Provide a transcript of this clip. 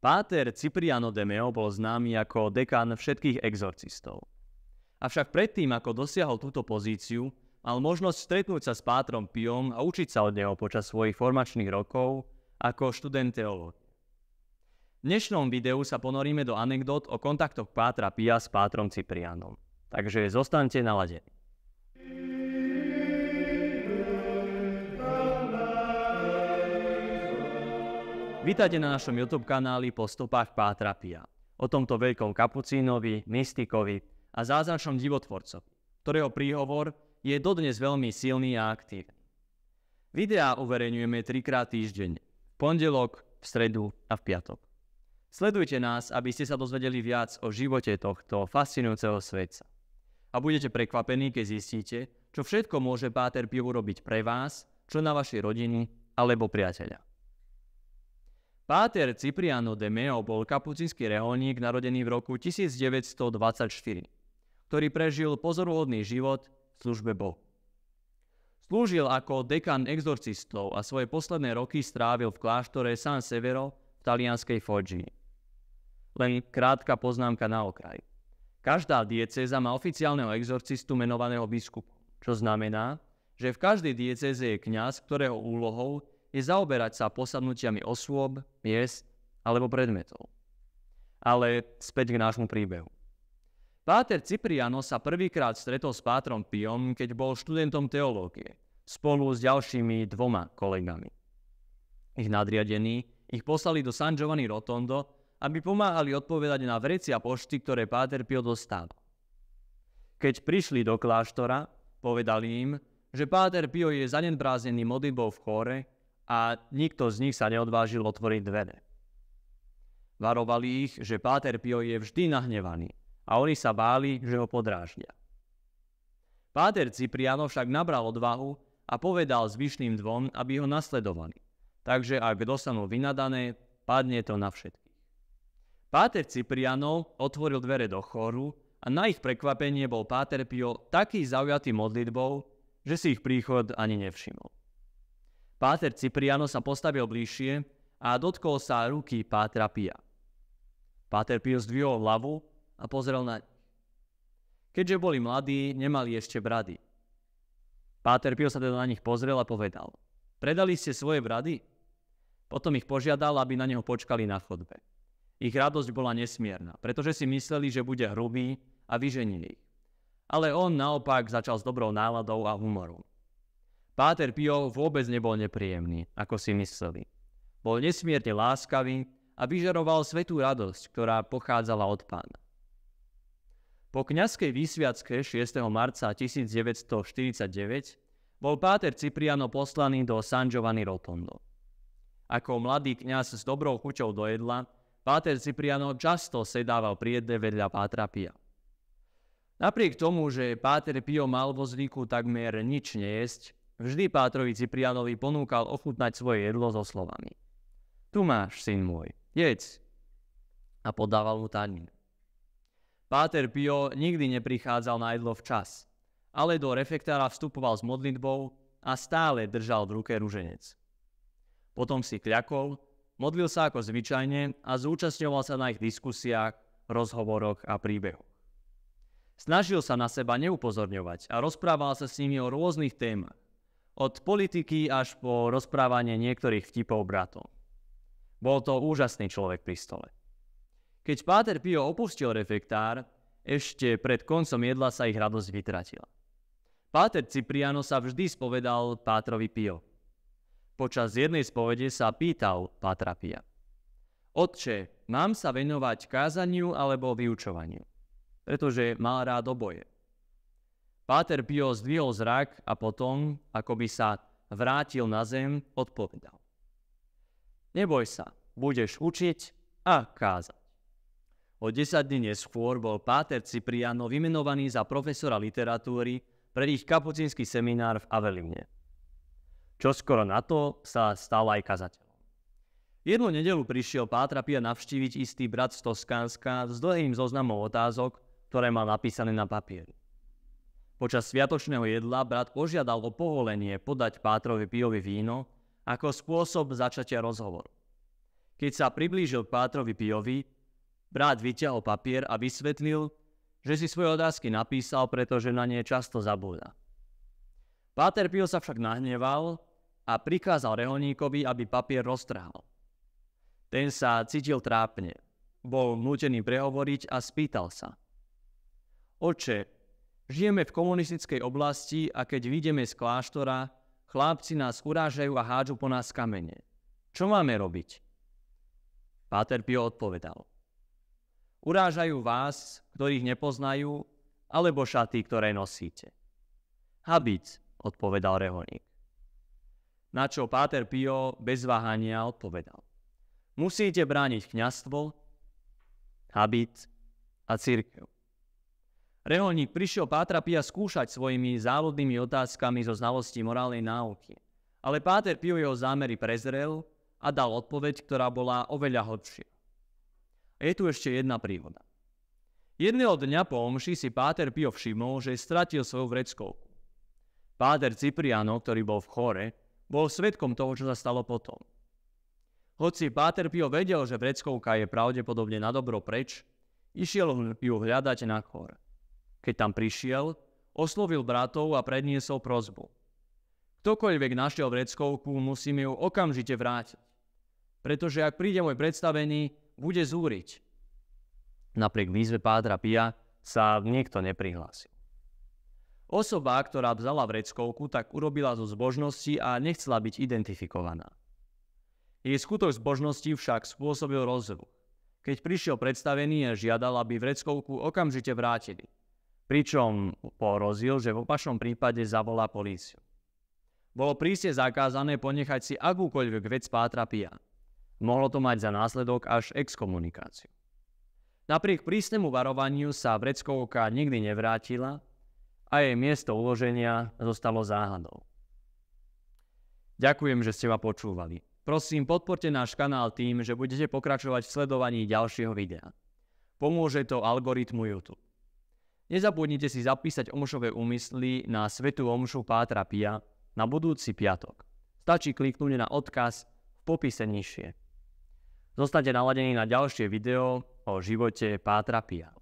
Páter Cipriano Meo bol známy ako dekán všetkých exorcistov. Avšak predtým, ako dosiahol túto pozíciu, mal možnosť stretnúť sa s Pátrom Piom a učiť sa od neho počas svojich formačných rokov ako študent teológie. V dnešnom videu sa ponoríme do anekdot o kontaktoch Pátra Pia s Pátrom Ciprianom. Takže zostanete naladení. Vítajte na našom YouTube kanáli Po stopách Pátra Pia. O tomto veľkom kapucínovi, mystikovi a zázračnom divotvorcovi, ktorého príhovor je dodnes veľmi silný a aktívny. Videá uverejňujeme trikrát týždeň, V pondelok, v stredu a v piatok. Sledujte nás, aby ste sa dozvedeli viac o živote tohto fascinujúceho svetca. A budete prekvapení, keď zistíte, čo všetko môže Páter Piu urobiť pre vás, čo na vašej rodiny alebo priateľa. Páter Cipriano de Meo bol kapucínsky reholník narodený v roku 1924, ktorý prežil pozoruhodný život v službe Bohu. Slúžil ako dekan exorcistov a svoje posledné roky strávil v kláštore San Severo v talianskej Foggi. Len krátka poznámka na okraj. Každá diecéza má oficiálneho exorcistu menovaného biskupu, čo znamená, že v každej diecéze je kňaz, ktorého úlohou je zaoberať sa posadnutiami osôb, miest alebo predmetov. Ale späť k nášmu príbehu. Páter Cipriano sa prvýkrát stretol s Pátrom Piom, keď bol študentom teológie, spolu s ďalšími dvoma kolegami. Ich nadriadení ich poslali do San Giovanni Rotondo, aby pomáhali odpovedať na vrecia pošty, ktoré Páter Pio dostal. Keď prišli do kláštora, povedali im, že Páter Pio je zanedbrázený modlitbou v chóre a nikto z nich sa neodvážil otvoriť dvere. Varovali ich, že Páter Pio je vždy nahnevaný a oni sa báli, že ho podráždia. Páter Cipriano však nabral odvahu a povedal zvyšným dvom, aby ho nasledovali. Takže ak dostanú vynadané, padne to na všetkých. Páter Cipriano otvoril dvere do choru a na ich prekvapenie bol Páter Pio taký zaujatý modlitbou, že si ich príchod ani nevšimol. Páter Cipriano sa postavil bližšie a dotkol sa ruky Pátra Pia. Páter Pio zdvihol hlavu a pozrel na nich. Keďže boli mladí, nemali ešte brady. Páter Pio sa teda na nich pozrel a povedal. Predali ste svoje brady? Potom ich požiadal, aby na neho počkali na chodbe. Ich radosť bola nesmierna, pretože si mysleli, že bude hrubý a vyženili ich. Ale on naopak začal s dobrou náladou a humorom. Páter Pio vôbec nebol nepríjemný, ako si mysleli. Bol nesmierne láskavý a vyžaroval svetú radosť, ktorá pochádzala od pána. Po kňazskej výsviacke 6. marca 1949 bol páter Cipriano poslaný do San Giovanni Rotondo. Ako mladý kňaz s dobrou chuťou do jedla, páter Cipriano často sedával pri jedle vedľa pátra Pia. Napriek tomu, že páter Pio mal vo zvyku takmer nič nejesť, Vždy Pátrovi Ciprianovi ponúkal ochutnať svoje jedlo so slovami. Tu máš, syn môj, jedz. A podával mu tanin. Páter Pio nikdy neprichádzal na jedlo včas, ale do refektára vstupoval s modlitbou a stále držal v ruke ruženec. Potom si kľakol, modlil sa ako zvyčajne a zúčastňoval sa na ich diskusiách, rozhovoroch a príbehoch. Snažil sa na seba neupozorňovať a rozprával sa s nimi o rôznych témach od politiky až po rozprávanie niektorých vtipov bratov. Bol to úžasný človek pri stole. Keď Páter Pio opustil refektár, ešte pred koncom jedla sa ich radosť vytratila. Páter Cipriano sa vždy spovedal Pátrovi Pio. Počas jednej spovede sa pýtal Pátra Pia. Otče, mám sa venovať kázaniu alebo vyučovaniu? Pretože mal rád oboje. Páter Pio zdvihol zrak a potom, ako by sa vrátil na zem, odpovedal. Neboj sa, budeš učiť a kázať. O 10 dní neskôr bol Páter Cipriano vymenovaný za profesora literatúry pre ich kapucínsky seminár v Čo skoro na to sa stal aj kazateľom. Jednu nedelu prišiel Pátra Pia navštíviť istý brat z Toskánska s dlhým zoznamom otázok, ktoré mal napísané na papieri. Počas sviatočného jedla brat požiadal o povolenie podať Pátrovi Piovi víno ako spôsob začatia rozhovoru. Keď sa priblížil k Pátrovi Piovi, brat vyťahol papier a vysvetlil, že si svoje otázky napísal, pretože na ne často zabúda. Páter Pio sa však nahneval a prikázal reholníkovi, aby papier roztrhal. Ten sa cítil trápne. Bol nutený prehovoriť a spýtal sa. Oče, Žijeme v komunistickej oblasti a keď vyjdeme z kláštora, chlapci nás urážajú a hádžu po nás kamene. Čo máme robiť? Páter Pio odpovedal. Urážajú vás, ktorých nepoznajú, alebo šaty, ktoré nosíte. Habic, odpovedal reholník. Na čo Páter Pio bez váhania odpovedal. Musíte brániť kniastvo, habit a církev. Reholník prišiel Pátra Pia skúšať svojimi záľudnými otázkami zo znalosti morálnej náuky. Ale Páter Pio jeho zámery prezrel a dal odpoveď, ktorá bola oveľa hlbšia. Je tu ešte jedna príhoda. Jedného dňa po omši si Páter Pio všimol, že stratil svoju vreckovku. Páter Cipriano, ktorý bol v chore, bol svetkom toho, čo sa stalo potom. Hoci Páter Pio vedel, že vreckovka je pravdepodobne na dobro preč, išiel ju hľadať na chore. Keď tam prišiel, oslovil bratov a predniesol prozbu. Ktokoľvek našiel vreckovku, musím ju okamžite vrátiť. Pretože ak príde môj predstavený, bude zúriť. Napriek výzve pádra Pia sa niekto neprihlásil. Osoba, ktorá vzala vreckovku, tak urobila zo zbožnosti a nechcela byť identifikovaná. Jej skutok zbožnosti však spôsobil rozruch. Keď prišiel predstavený, a žiadal, aby vreckovku okamžite vrátili pričom porozil, že v opačnom prípade zavolá políciu. Bolo prísne zakázané ponechať si akúkoľvek vec pátra pia. Mohlo to mať za následok až exkomunikáciu. Napriek prísnemu varovaniu sa vreckovka nikdy nevrátila a jej miesto uloženia zostalo záhadou. Ďakujem, že ste ma počúvali. Prosím, podporte náš kanál tým, že budete pokračovať v sledovaní ďalšieho videa. Pomôže to algoritmu YouTube. Nezabudnite si zapísať omšové úmysly na Svetu omšu Pátra Pia na budúci piatok. Stačí kliknúť na odkaz v popise nižšie. Zostaňte naladení na ďalšie video o živote Pátra Pia.